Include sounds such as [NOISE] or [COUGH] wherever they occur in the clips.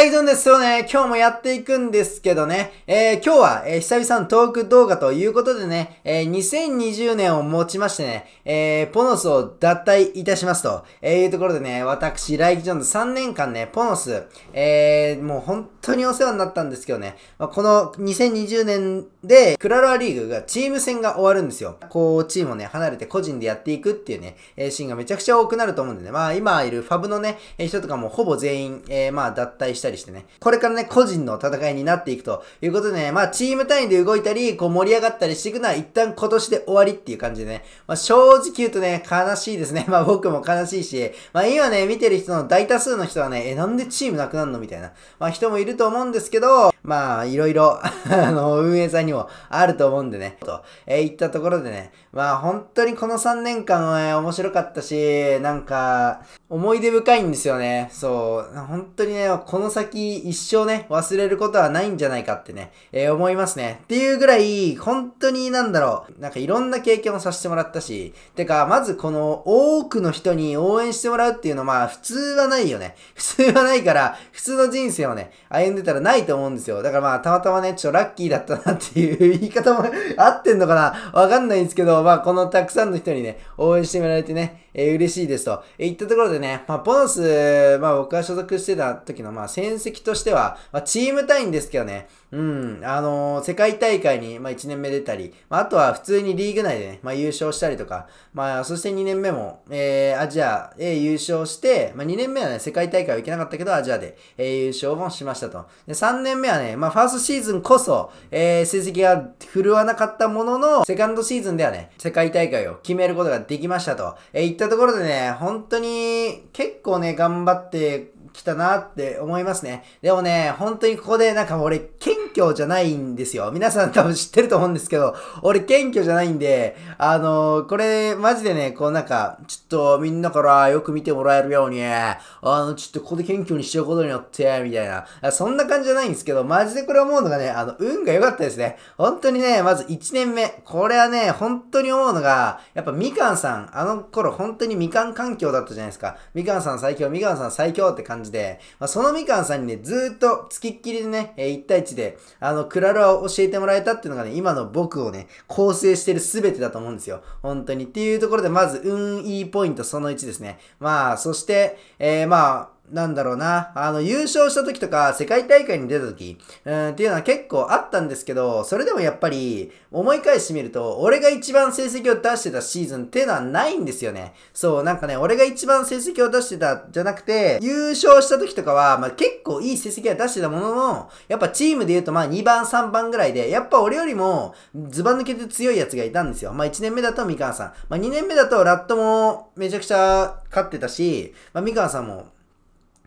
ライドンですよね。今日もやっていくんですけどね。えー、今日は、えー、久々のトーク動画ということでね、えー、2020年をもちましてね、えー、ポノスを脱退いたしますと、えー、いうところでね、私、ライキジョンズ3年間ね、ポノス、えー、もう本当にお世話になったんですけどね、まあ、この2020年で、クラロアリーグがチーム戦が終わるんですよ。こう、チームをね、離れて個人でやっていくっていうね、えシーンがめちゃくちゃ多くなると思うんでね、まあ今いるファブのね、人とかもほぼ全員、えまあ脱退したりたりしてね、これからね、個人の戦いになっていくということでね、まあチーム単位で動いたり、こう盛り上がったりしていくのは一旦今年で終わりっていう感じでね、まあ正直言うとね、悲しいですね。[LAUGHS] まあ僕も悲しいし、まあ今ね、見てる人の大多数の人はね、え、なんでチームなくなるのみたいな、まあ人もいると思うんですけど、まあいろいろ [LAUGHS] あの、運営さんにもあると思うんでね、と、え言ったところでね、まあ本当にこの3年間は、ね、面白かったし、なんか、思い出深いんですよね。そう、本当にね、この先先一生ね、忘れることはないんじゃないかってね、えー、思いますね。っていうぐらい、本当になんだろう、なんかいろんな経験をさせてもらったし、てか、まずこの多くの人に応援してもらうっていうのは、まあ普通はないよね。普通はないから、普通の人生をね、歩んでたらないと思うんですよ。だからまあたまたまね、ちょっとラッキーだったなっていう言い方も合ってんのかなわかんないんですけど、まあこのたくさんの人にね、応援してもらえてね、えー、嬉しいですと、えー、いったところでね、まあ、ボノス、まあ、僕が所属してた時の、まあ、戦績としては、まあ、チーム単位ですけどね、うん、あのー、世界大会に、まあ、1年目出たり、まあ、あとは普通にリーグ内でね、まあ、優勝したりとか、まあ、そして2年目も、えー、アジアへ優勝して、まあ、2年目はね、世界大会は行けなかったけど、アジアで、えー、優勝もしましたと。で、3年目はね、まあ、ファーストシーズンこそ、えー、成績が振るわなかったものの、セカンドシーズンではね、世界大会を決めることができましたと。えー、いったところでね、本当に、結構ね、頑張って、来たなって思いますね。でもね、本当にここでなんか俺、謙虚じゃないんですよ。皆さん多分知ってると思うんですけど、俺謙虚じゃないんで、あのー、これ、マジでね、こうなんか、ちょっとみんなからよく見てもらえるように、あの、ちょっとここで謙虚にしちゃうことによって、みたいな。そんな感じじゃないんですけど、マジでこれ思うのがね、あの、運が良かったですね。本当にね、まず1年目。これはね、本当に思うのが、やっぱみかんさん、あの頃本当にみかん環境だったじゃないですか。みかんさん最強、みかんさん最強って感じ感じで、まあ、そのみかんさんにね、ずっと付きっきりでね、え1対1で、あの、クラロアを教えてもらえたっていうのがね、今の僕をね、構成してる全てだと思うんですよ。本当に。っていうところで、まず、運いいポイントその1ですね。まあ、そして、えー、まあ、なんだろうな、あの、優勝した時とか、世界大会に出た時、うん、っていうのは結構あったんですけど、それでもやっぱり、思い返してみると、俺が一番成績を出してたシーズンっていうのはないんですよね。そう、なんかね、俺が一番成績を出してた、じゃなくて、優勝した時とかは、まあ、結構いい成績は出してたものの、やっぱチームで言うと、まあ、2番、3番ぐらいで、やっぱ俺よりも、ズバ抜けて強いやつがいたんですよ。まあ、1年目だとみかんさん。まあ、2年目だとラットもめちゃくちゃ勝ってたし、まあ、みかんさんも、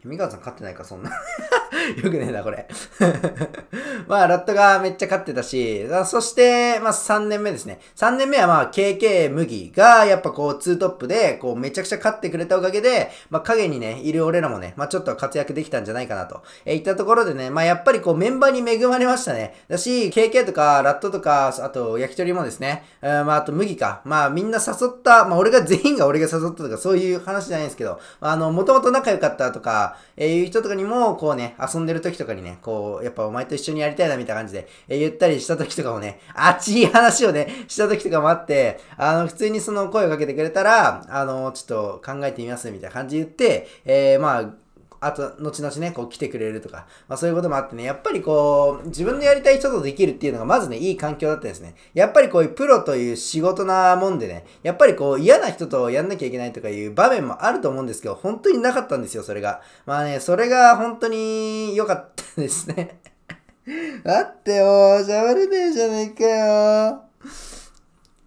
君川さん勝ってないか、そんな [LAUGHS] よくねえな、これ。[LAUGHS] まあ、ラットがめっちゃ勝ってたし、そして、まあ、3年目ですね。3年目はまあ、KK 麦が、やっぱこう、2トップで、こう、めちゃくちゃ勝ってくれたおかげで、まあ、影にね、いる俺らもね、まあ、ちょっと活躍できたんじゃないかなと。え言いったところでね、まあ、やっぱりこう、メンバーに恵まれましたね。だし、KK とか、ラットとか、あと、焼き鳥もですね、うん、まあ、あと、麦か。まあ、みんな誘った、まあ、俺が、全員が俺が誘ったとか、そういう話じゃないんですけど、あの、もともと仲良かったとか、えー、いう人とかにも、こうね、遊んでる時とかにね、こう、やっぱお前と一緒にやりたいなみたいな感じで、え言ったりした時とかもね、熱い話をね、[LAUGHS] した時とかもあって、あの、普通にその声をかけてくれたら、あの、ちょっと考えてみますみたいな感じで言って、えー、まあ、あと、後々ね、こう来てくれるとか、まあそういうこともあってね、やっぱりこう、自分のやりたい人とできるっていうのがまずね、いい環境だったですね。やっぱりこういうプロという仕事なもんでね、やっぱりこう嫌な人とやんなきゃいけないとかいう場面もあると思うんですけど、本当になかったんですよ、それが。まあね、それが本当に良かったですね。だってもう、喋れねえじゃねえかよ。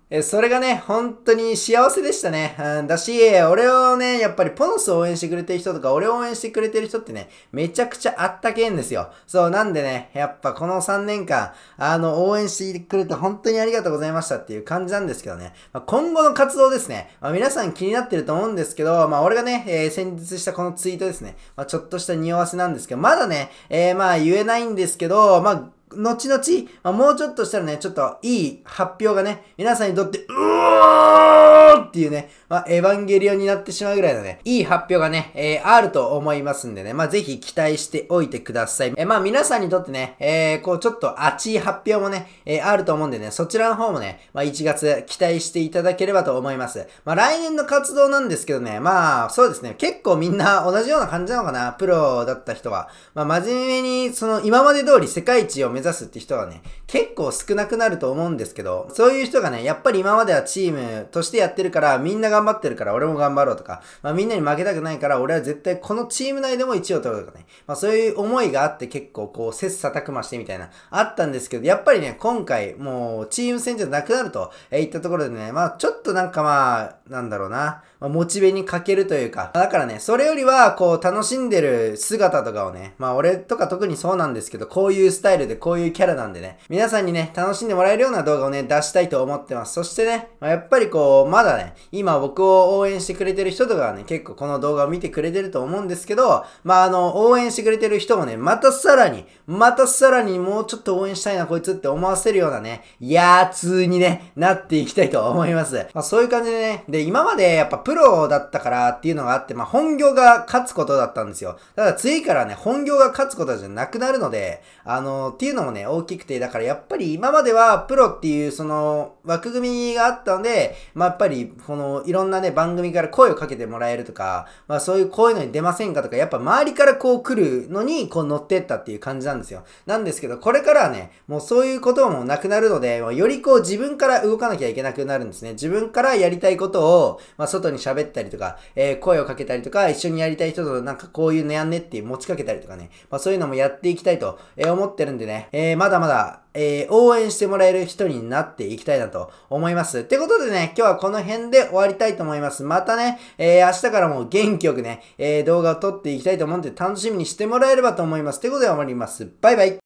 えそれがね、本当に幸せでしたね。うん、だし、俺をね、やっぱりポノスを応援してくれてる人とか、俺を応援してくれてる人ってね、めちゃくちゃあったけんですよ。そう、なんでね、やっぱこの3年間、あの、応援してくれて本当にありがとうございましたっていう感じなんですけどね。まあ、今後の活動ですね。まあ、皆さん気になってると思うんですけど、まあ、俺がね、えー、先日したこのツイートですね。まあ、ちょっとした匂わせなんですけど、まだね、えー、まあ、言えないんですけど、まあ、後々、まあ、もうちょっとしたらね、ちょっといい発表がね、皆さんにとって、うおーっていうね、まあ、エヴァンゲリオンになってしまうぐらいのね、いい発表がね、えー、あると思いますんでね、まあ、ぜひ期待しておいてください。えー、まあ、皆さんにとってね、えー、こう、ちょっと熱い発表もね、えー、あると思うんでね、そちらの方もね、まあ、1月期待していただければと思います。まあ、来年の活動なんですけどね、まあ、そうですね、結構みんな同じような感じなのかな、プロだった人は。まあ、真面目に、その、今まで通り世界一を目指指すって人はね、結構少なくなると思うんですけど、そういう人がね、やっぱり今まではチームとしてやってるから、みんな頑張ってるから俺も頑張ろうとか、まあ、みんなに負けたくないから俺は絶対このチーム内でも1位を取るとかね、まあ、そういう思いがあって結構こう切磋琢磨してみたいな、あったんですけど、やっぱりね、今回もうチーム戦じゃなくなると言ったところでね、まあちょっとなんかまあ、なんだろうな、まあ、モチベに欠けるというか、だからね、それよりは、こう、楽しんでる姿とかをね、まあ、俺とか特にそうなんですけど、こういうスタイルで、こういうキャラなんでね、皆さんにね、楽しんでもらえるような動画をね、出したいと思ってます。そしてね、まあ、やっぱりこう、まだね、今僕を応援してくれてる人とかはね、結構この動画を見てくれてると思うんですけど、まあ、あの、応援してくれてる人もね、またさらに、またさらにもうちょっと応援したいな、こいつって思わせるようなね、やーつにね、なっていきたいと思います。まあ、そういう感じでね、で、今までやっぱプロだったからっていうのがあって、まあ、本業が勝つことだったんですよ。ただ次からね、本業が勝つことじゃなくなるので、あのー、っていうのもね、大きくて、だからやっぱり今まではプロっていうその枠組みがあったので、まあ、やっぱり、この、いろんなね、番組から声をかけてもらえるとか、まあ、そういうこういうのに出ませんかとか、やっぱ周りからこう来るのに、こう乗ってったっていう感じなんですよ。なんですけど、これからはね、もうそういうこともなくなるので、よりこう自分から動かなきゃいけなくなるんですね。自分からやりたいことを、まあ、外にに喋ったりとか、えー、声をかけたりとか、一緒にやりたい人となんかこういうのやんねって持ちかけたりとかね、まあそういうのもやっていきたいと、えー、思ってるんでね、えー、まだまだ、えー、応援してもらえる人になっていきたいなと思います。ってことでね、今日はこの辺で終わりたいと思います。またね、えー、明日からも元気よくね、えー、動画を撮っていきたいと思うんで楽しみにしてもらえればと思います。ってことで終わります。バイバイ